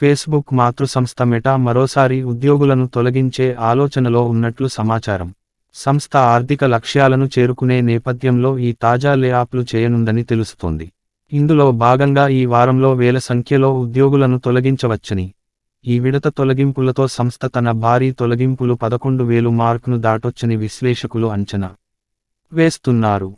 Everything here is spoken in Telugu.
ఫేస్బుక్ మాతృసంస్థ మెటా మరోసారి ఉద్యోగులను తొలగించే ఆలోచనలో ఉన్నట్లు సమాచారం సంస్థ ఆర్థిక లక్ష్యాలను చేరుకునే నేపథ్యంలో ఈ తాజా లేఆప్లు చేయనుందని తెలుస్తోంది ఇందులో భాగంగా ఈ వారంలో వేల సంఖ్యలో ఉద్యోగులను తొలగించవచ్చని ఈ విడత తొలగింపులతో సంస్థ తన భారీ తొలగింపులు పదకొండు వేలు మార్కును దాటొచ్చని విశ్లేషకులు అంచనా వేస్తున్నారు